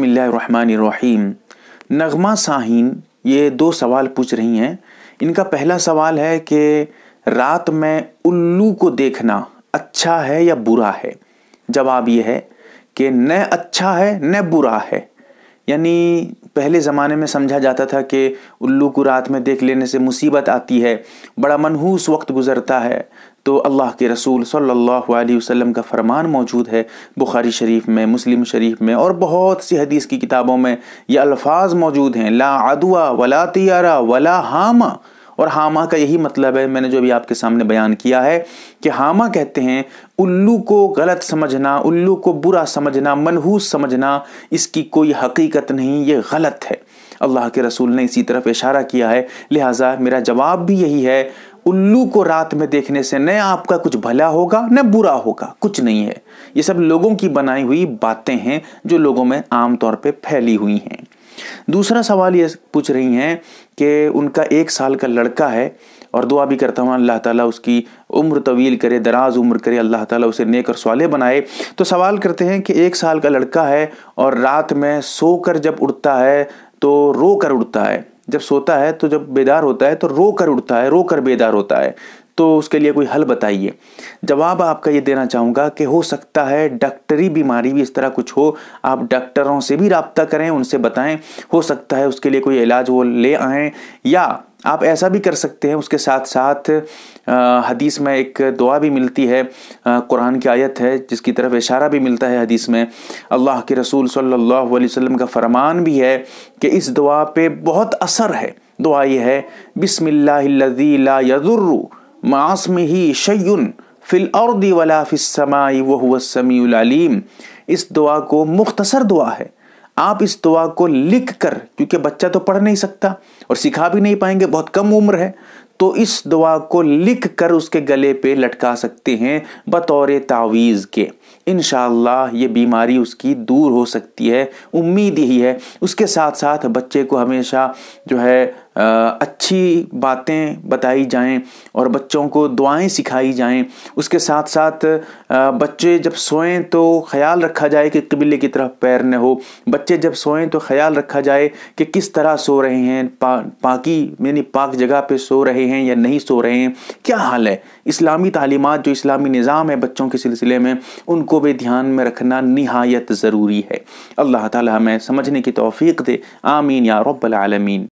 बसमीम नगमा साहिन ये दो सवाल पूछ रही हैं इनका पहला सवाल है कि रात में उल्लू को देखना अच्छा है या बुरा है जवाब ये है कि न अच्छा है न बुरा है यानी पहले ज़माने में समझा जाता था कि उल्लू को रात में देख लेने से मुसीबत आती है बड़ा मनहूस वक्त गुजरता है तो अल्लाह के रसूल सल्लल्लाहु अलैहि वसल्लम का फरमान मौजूद है बुखारी शरीफ में मुस्लिम शरीफ में और बहुत सी हदीस की किताबों में ये अल्फाज मौजूद हैं ला अदुआ वला तियारा वला हामा और हामा का यही मतलब है मैंने जो अभी आपके सामने बयान किया है कि हामा कहते हैं उल्लू को गलत समझना उल्लू को बुरा समझना मनहूस समझना इसकी कोई हकीकत नहीं ये गलत है अल्लाह के रसूल ने इसी तरफ इशारा किया है लिहाजा मेरा जवाब भी यही है उल्लू को रात में देखने से न आपका कुछ भला होगा न बुरा होगा कुछ नहीं है ये सब लोगों की बनाई हुई बातें हैं जो लोगों में आमतौर पर फैली हुई हैं दूसरा सवाल ये पूछ रही हैं कि उनका एक साल का लड़का है और दुआ भी करता हूँ अल्लाह ताला उसकी उम्र तवील करे दराज उम्र करे अल्लाह ताला उसे नेक और सवाले बनाए तो सवाल करते हैं कि एक साल का लड़का है और रात में सोकर जब उठता है तो रो कर उठता है जब सोता है तो जब बेदार होता है तो रो कर उठता है रो कर बेदार होता है तो उसके लिए कोई हल बताइए जवाब आपका ये देना चाहूँगा कि हो सकता है डॉक्टरी बीमारी भी इस तरह कुछ हो आप डॉक्टरों से भी रबता करें उनसे बताएं हो सकता है उसके लिए कोई इलाज वो ले आएँ या आप ऐसा भी कर सकते हैं उसके साथ साथ आ, हदीस में एक दुआ भी मिलती है आ, कुरान की आयत है जिसकी तरफ इशारा भी मिलता है हदीस में अल्लाह के रसूल सल्लल्लाहु अलैहि वसल्लम का फरमान भी है कि इस दुआ पे बहुत असर है दुआ ये है बिसमिल्लाजी ला यदुर्रू मास में ही शयुन फिल और वला फ़िसमाई इस दुआ को मुख्तसर दुआ है आप इस दुआ को लिख कर क्योंकि बच्चा तो पढ़ नहीं सकता और सिखा भी नहीं पाएंगे बहुत कम उम्र है तो इस दुआ को लिख कर उसके गले पे लटका सकते हैं बतौर तावीज़ के इन ये बीमारी उसकी दूर हो सकती है उम्मीद ही है उसके साथ साथ बच्चे को हमेशा जो है अच्छी बातें बताई जाएं और बच्चों को दुआएं सिखाई जाएं उसके साथ साथ बच्चे जब सोएं तो ख्याल रखा जाए कि कबीले की तरफ पैर न हो बच्चे जब सोएं तो ख्याल रखा जाए कि किस तरह सो रहे हैं पा, पाकि यानी पाक जगह पे सो रहे हैं या नहीं सो रहे हैं क्या हाल है इस्लामी तालीमत जो इस्लामी निज़ाम है बच्चों के सिलसिले में उनको भी ध्यान में रखना नहायत ज़रूरी है अल्लाह ताली हमें समझने की तोफ़ी दे आमीन या रब्बल आलमीन